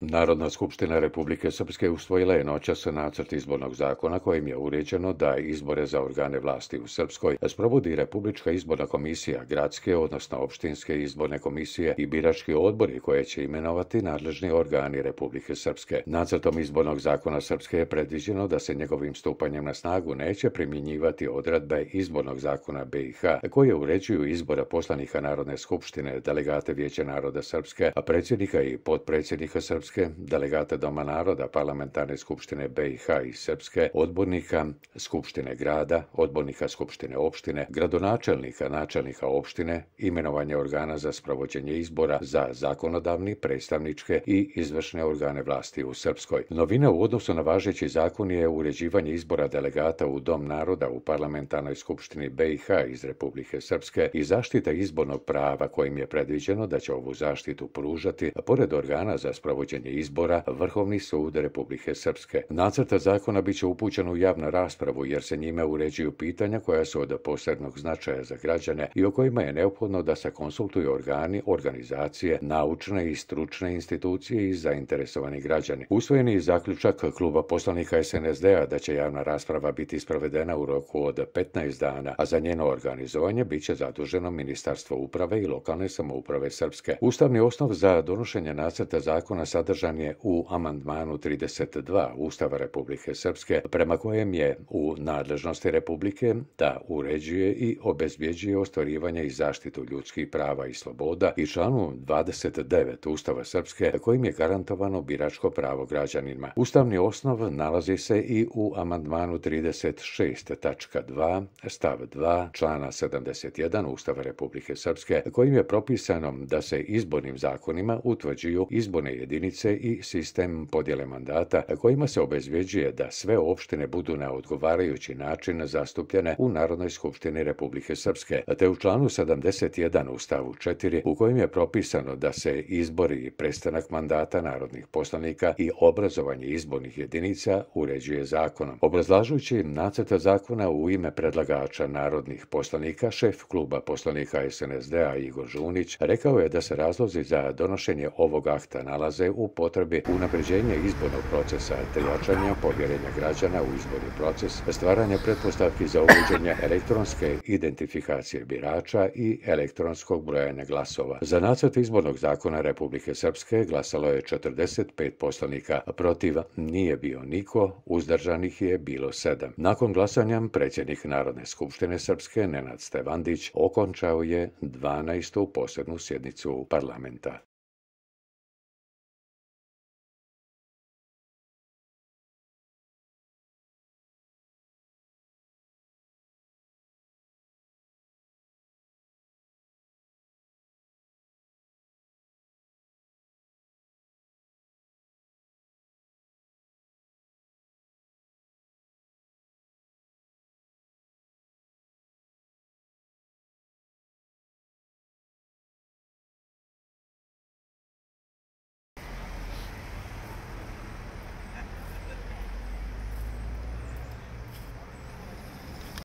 Narodna skupština Republike Srpske usvojila je noćas nacrt izbornog zakona kojim je uređeno da izbore za organe vlasti u Srpskoj sprovodi Republička izborna komisija, gradske, odnosno opštinske izborne komisije i birački odbori koje će imenovati nadležni organi Republike Srpske. Nacrtom izbornog zakona Srpske je predviđeno da se njegovim stupanjem na snagu neće primjenjivati odredbe izbornog zakona BiH koje uređuju izbora poslanika Narodne skupštine, delegate Vijeća naroda Srpske, a predsjednika i potpredsjednika Srpske Srpske, delegata Doma naroda Parlamentarne skupštine BiH i Srpske, odbornika Skupštine grada, odbornika Skupštine opštine, gradonačelnika, načelnika opštine, imenovanje organa za sprovođenje izbora za zakonodavni, predstavničke i izvršne organe vlasti u Srpskoj. Novina u odnosu na važeći zakon je uređivanje izbora delegata u Dom naroda u Parlamentarnoj skupštini BiH iz Republike Srpske i zaštita izbornog prava kojim je predviđeno da će ovu zaštitu pružati, pored organa za sprovođenje izbora Vrhovni sud Republike Srpske. Nacrta zakona bit će upućen u javnu raspravu jer se njime uređuju pitanja koja su od posebnog značaja za građane i o kojima je neophodno da se konsultuju organi, organizacije, naučne i stručne institucije i zainteresovani građani. Usvojeni je zaključak kluba poslanika SNSD-a da će javna rasprava biti sprovedena u roku od 15 dana, a za njeno organizovanje bit će zaduženo Ministarstvo uprave i lokalne samouprave Srpske. Ustavni osnov za donošenje nacrta zakona sad sadržan je u amandmanu 32 Ustava Republike Srpske, prema kojem je u nadležnosti Republike da uređuje i obezbjeđuje ostvarivanje i zaštitu ljudskih prava i sloboda i članu 29 Ustava Srpske kojim je garantovano biračko pravo građanima. Ustavni osnov nalazi se i u amandmanu 36.2 stav 2 člana 71 Ustava Republike Srpske kojim je propisano da se izbornim zakonima utvrđuju izborne jedinice i sistem podjele mandata kojima se obezvjeđuje da sve opštine budu na odgovarajući način zastupljene u Narodnoj skupštini Republike Srpske, te u članu 71 u stavu 4 u kojem je propisano da se izbori i prestanak mandata narodnih poslanika i obrazovanje izbornih jedinica uređuje zakonom. Obrazlažujući nacrta zakona u ime predlagača narodnih poslanika, šef kluba poslanika SNSD-a Igor Žunić rekao je da se razlozi za donošenje ovog akta nalaze u potrebi unapređenja izbornog procesa te jačanja povjerenja građana u izborni proces, stvaranje pretpostavki za uvođenje elektronske identifikacije birača i elektronskog brojanja glasova. Za nacrt izbornog zakona Republike Srpske glasalo je 45 poslanika, protiv nije bio niko, uzdržanih je bilo sedam. Nakon glasanja predsjednik Narodne skupštine Srpske Nenad Stevandić okončao je 12. posebnu sjednicu parlamenta.